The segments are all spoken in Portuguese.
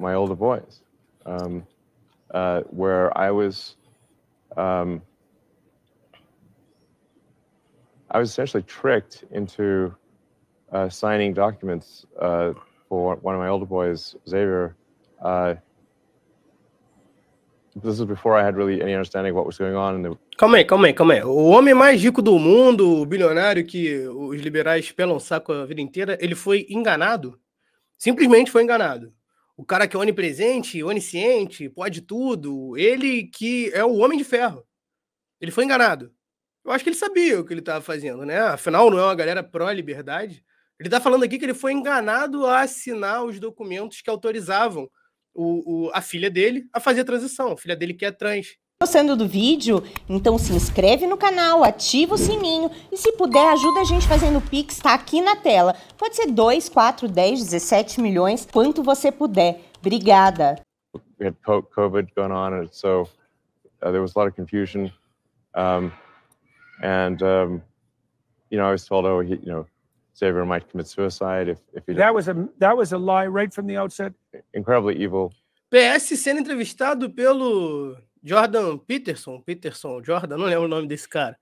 my older boys, um, uh, where I was, um, I was essentially tricked into uh, signing documents uh, for one of my older boys, Xavier. Uh, this is before I had really any understanding of what was going on in the Calma aí, calma aí, calma aí. O homem mais rico do mundo, o bilionário que os liberais pelam saco a vida inteira, ele foi enganado? Simplesmente foi enganado o cara que é onipresente, onisciente, pode tudo, ele que é o homem de ferro. Ele foi enganado. Eu acho que ele sabia o que ele estava fazendo, né? Afinal, não é uma galera pró-liberdade. Ele está falando aqui que ele foi enganado a assinar os documentos que autorizavam o, o, a filha dele a fazer a transição. A filha dele que é trans gostando do vídeo, então se inscreve no canal, ativa o sininho e se puder ajuda a gente fazendo o Pix, tá aqui na tela. Pode ser 2, 4, 10, 17 milhões, quanto você puder. Obrigada. We had COVID going on, and so uh, there was a lot of confusion. Um, and, um, you know, I was told, oh, he, you know, Xavier might commit suicide if, if he... That was, a, that was a lie right from the outset. Incredibly evil. PS sendo entrevistado pelo Jordan Peterson, Peterson, Jordan, não lembro o nome desse cara,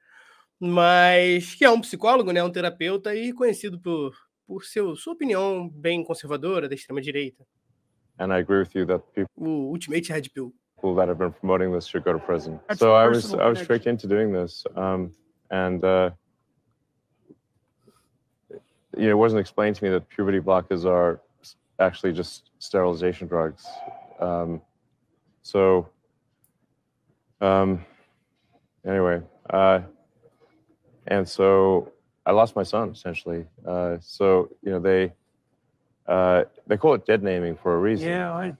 mas que é um psicólogo, né, um terapeuta e conhecido por, por seu, sua opinião bem conservadora da extrema direita. And I agree with you that people... O Ultimate Red Pill. people that have been promoting this should go to prison. That's so I was I was tricked into doing this, um, and uh, you know, it wasn't explained to me that puberty blockers are actually just sterilization drugs. Um, so Um, anyway, uh, and so I lost my son essentially. Uh, so you know they uh, they call it dead naming for a reason. Yeah. I,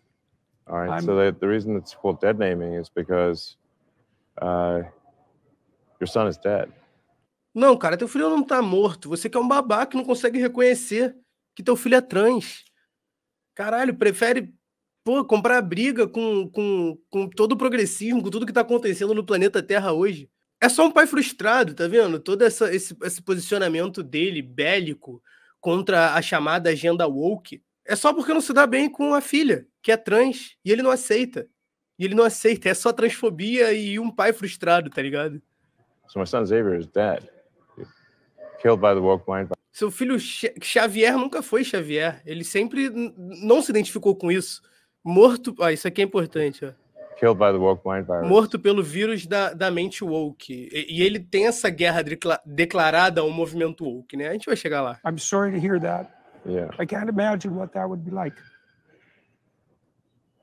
All right. I'm, so they, the reason it's called dead naming is because uh, your son is dead. Não, cara, teu filho não tá morto. Você que é um babaca que não consegue reconhecer que teu filho é trans. Caralho, prefere pô, comprar briga com, com, com todo o progressismo, com tudo que tá acontecendo no planeta Terra hoje. É só um pai frustrado, tá vendo? Todo essa, esse, esse posicionamento dele, bélico, contra a chamada agenda woke, é só porque não se dá bem com a filha, que é trans, e ele não aceita. E ele não aceita, é só transfobia e um pai frustrado, tá ligado? So my son Xavier is dead. Killed by the woke mind. Seu filho Xavier nunca foi Xavier. Ele sempre não se identificou com isso. Morto. Ah, isso aqui é importante, ó. Killed by the woke mind virus. Morto pelo vírus da, da mente woke. E, e ele tem essa guerra declarada ao movimento woke, né? A gente vai chegar lá. I'm sorry to hear that. Yeah. I can't imagine what that would be like.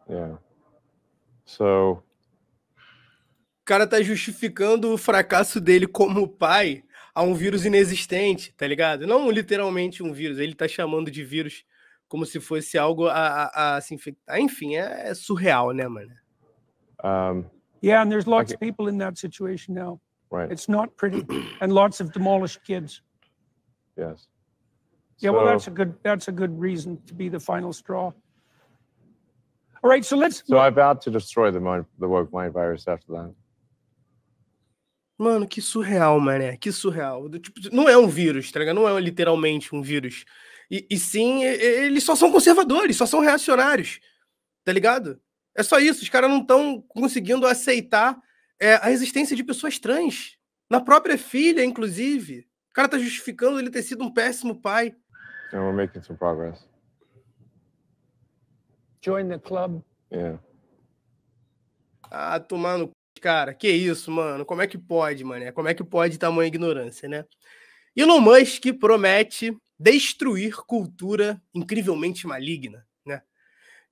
Yeah. So. O cara tá justificando o fracasso dele como pai a um vírus inexistente, tá ligado? Não literalmente um vírus, ele tá chamando de vírus como se fosse algo a, a, a se infectar. Enfim, é, é surreal, né, mano? Um, yeah, and there's lots of people in that situation now. Right. It's not pretty, and lots of demolished kids. Yes. Yeah, so... well, that's a good that's a good reason to be the final straw. All right, so let's. So I vowed to destroy the mind, the woke mind virus after that. Mano, que surreal, mané. Que surreal. Tipo, não é um vírus, tá ligado? Não é literalmente um vírus. E, e sim, eles só são conservadores, só são reacionários, tá ligado? É só isso, os caras não estão conseguindo aceitar é, a existência de pessoas trans. Na própria filha, inclusive. O cara tá justificando ele ter sido um péssimo pai. And então, we're making some progress. Join the club. Yeah. Ah, tomar no cara. Que isso, mano. Como é que pode, mané? Como é que pode tamanha ignorância, né? Elon Musk promete destruir cultura incrivelmente maligna, né?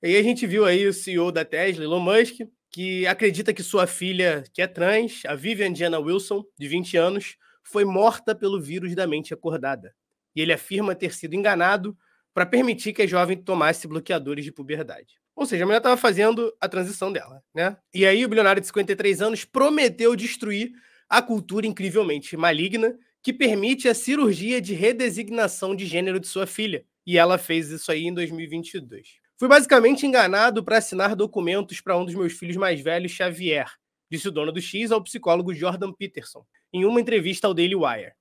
E a gente viu aí o CEO da Tesla, Elon Musk, que acredita que sua filha, que é trans, a Vivian Jenna Wilson, de 20 anos, foi morta pelo vírus da mente acordada. E ele afirma ter sido enganado para permitir que a jovem tomasse bloqueadores de puberdade. Ou seja, a mulher estava fazendo a transição dela, né? E aí o bilionário de 53 anos prometeu destruir a cultura incrivelmente maligna que permite a cirurgia de redesignação de gênero de sua filha. E ela fez isso aí em 2022. Fui basicamente enganado para assinar documentos para um dos meus filhos mais velhos, Xavier, disse o dono do X ao psicólogo Jordan Peterson, em uma entrevista ao Daily Wire.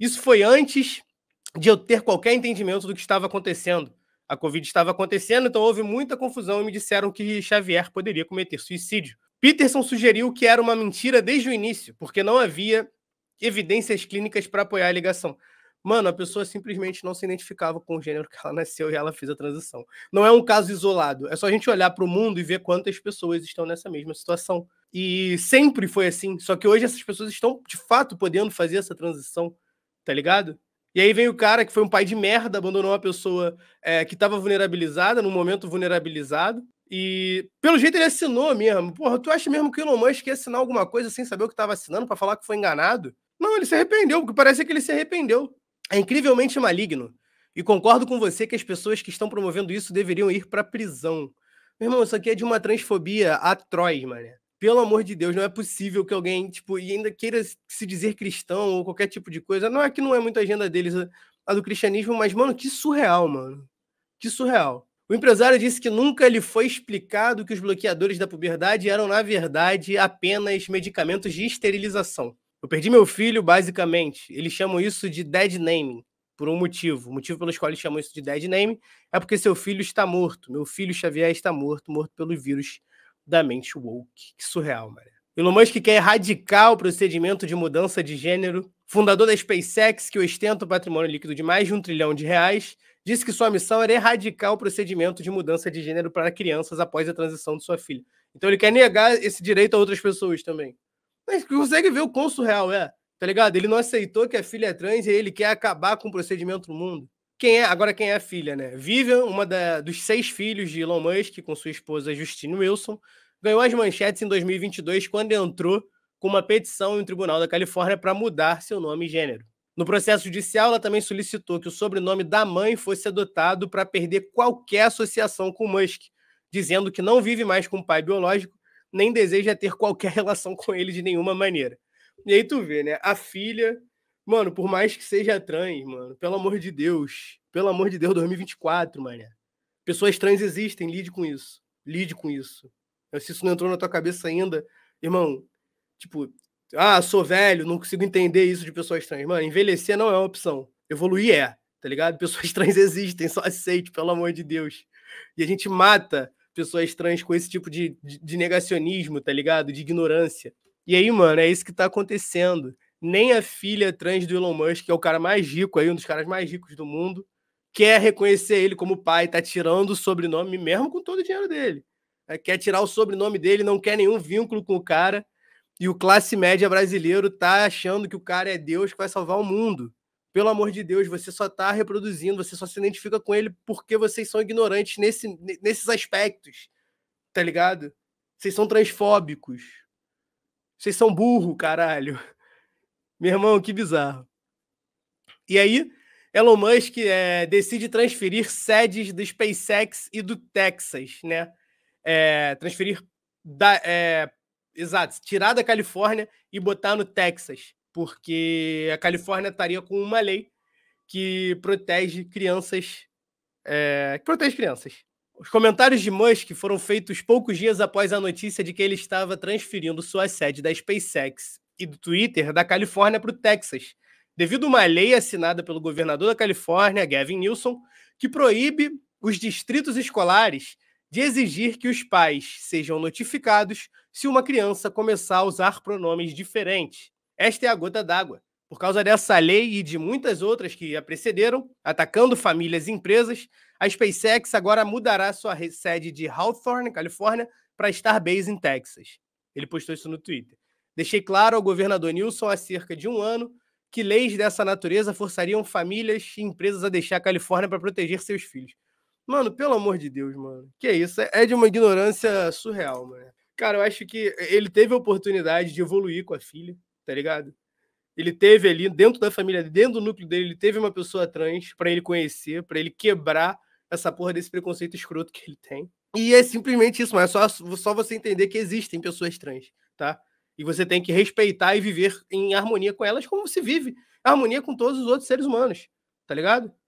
Isso foi antes de eu ter qualquer entendimento do que estava acontecendo. A Covid estava acontecendo, então houve muita confusão e me disseram que Xavier poderia cometer suicídio. Peterson sugeriu que era uma mentira desde o início, porque não havia evidências clínicas para apoiar a ligação. Mano, a pessoa simplesmente não se identificava com o gênero que ela nasceu e ela fez a transição. Não é um caso isolado. É só a gente olhar para o mundo e ver quantas pessoas estão nessa mesma situação. E sempre foi assim. Só que hoje essas pessoas estão, de fato, podendo fazer essa transição, tá ligado? E aí vem o cara que foi um pai de merda, abandonou uma pessoa é, que estava vulnerabilizada, num momento vulnerabilizado. E pelo jeito ele assinou mesmo. Porra, tu acha mesmo que o Elon Musk ia assinar alguma coisa sem saber o que estava assinando para falar que foi enganado? Não, ele se arrependeu, porque parece que ele se arrependeu. É incrivelmente maligno. E concordo com você que as pessoas que estão promovendo isso deveriam ir para prisão. Meu irmão, isso aqui é de uma transfobia atroz, mano. Pelo amor de Deus, não é possível que alguém, tipo, e ainda queira se dizer cristão ou qualquer tipo de coisa. Não é que não é muito a agenda deles, a do cristianismo, mas, mano, que surreal, mano. Que surreal. O empresário disse que nunca lhe foi explicado que os bloqueadores da puberdade eram, na verdade, apenas medicamentos de esterilização. Eu perdi meu filho, basicamente. Eles chamam isso de dead name por um motivo. O motivo pelo qual eles chamam isso de dead name é porque seu filho está morto. Meu filho Xavier está morto, morto pelo vírus da mente woke. Que surreal, mano. Elon Musk quer erradicar o procedimento de mudança de gênero. Fundador da SpaceX, que ostenta o patrimônio líquido de mais de um trilhão de reais, disse que sua missão era erradicar o procedimento de mudança de gênero para crianças após a transição de sua filha. Então ele quer negar esse direito a outras pessoas também. Mas consegue ver o quão surreal é, tá ligado? Ele não aceitou que a filha é trans e ele quer acabar com o procedimento no mundo. Quem é, agora quem é a filha, né? Vivian, uma da, dos seis filhos de Elon Musk, com sua esposa Justine Wilson, ganhou as manchetes em 2022 quando entrou com uma petição em um tribunal da Califórnia para mudar seu nome e gênero. No processo judicial, ela também solicitou que o sobrenome da mãe fosse adotado para perder qualquer associação com Musk, dizendo que não vive mais com o pai biológico nem deseja ter qualquer relação com ele de nenhuma maneira. E aí tu vê, né? A filha, mano, por mais que seja trans, mano, pelo amor de Deus, pelo amor de Deus, 2024, mané. Pessoas trans existem, lide com isso. Lide com isso. Se isso não entrou na tua cabeça ainda, irmão, tipo, ah, sou velho, não consigo entender isso de pessoas trans. Mano, envelhecer não é uma opção. Evoluir é, tá ligado? Pessoas trans existem, só aceite, pelo amor de Deus. E a gente mata pessoas trans com esse tipo de, de, de negacionismo, tá ligado? De ignorância. E aí, mano, é isso que tá acontecendo. Nem a filha trans do Elon Musk, que é o cara mais rico aí, um dos caras mais ricos do mundo, quer reconhecer ele como pai, tá tirando o sobrenome mesmo com todo o dinheiro dele. É, quer tirar o sobrenome dele, não quer nenhum vínculo com o cara. E o classe média brasileiro tá achando que o cara é Deus que vai salvar o mundo pelo amor de Deus, você só está reproduzindo, você só se identifica com ele porque vocês são ignorantes nesse, nesses aspectos, tá ligado? Vocês são transfóbicos. Vocês são burro, caralho. Meu irmão, que bizarro. E aí, Elon Musk é, decide transferir sedes do SpaceX e do Texas, né? É, transferir da, é, exato, tirar da Califórnia e botar no Texas porque a Califórnia estaria com uma lei que protege crianças. É, que protege crianças. Os comentários de Musk foram feitos poucos dias após a notícia de que ele estava transferindo sua sede da SpaceX e do Twitter da Califórnia para o Texas, devido a uma lei assinada pelo governador da Califórnia, Gavin Newsom, que proíbe os distritos escolares de exigir que os pais sejam notificados se uma criança começar a usar pronomes diferentes. Esta é a gota d'água. Por causa dessa lei e de muitas outras que a precederam, atacando famílias e empresas, a SpaceX agora mudará sua sede de Hawthorne, Califórnia, para Starbase em Texas. Ele postou isso no Twitter. Deixei claro ao governador Nilson há cerca de um ano que leis dessa natureza forçariam famílias e empresas a deixar a Califórnia para proteger seus filhos. Mano, pelo amor de Deus, mano. Que isso? É, é de uma ignorância surreal, mano. Cara, eu acho que ele teve a oportunidade de evoluir com a filha tá ligado? Ele teve ali, dentro da família, dentro do núcleo dele, ele teve uma pessoa trans para ele conhecer, para ele quebrar essa porra desse preconceito escroto que ele tem. E é simplesmente isso, mas é só, só você entender que existem pessoas trans, tá? E você tem que respeitar e viver em harmonia com elas como você vive harmonia com todos os outros seres humanos, tá ligado?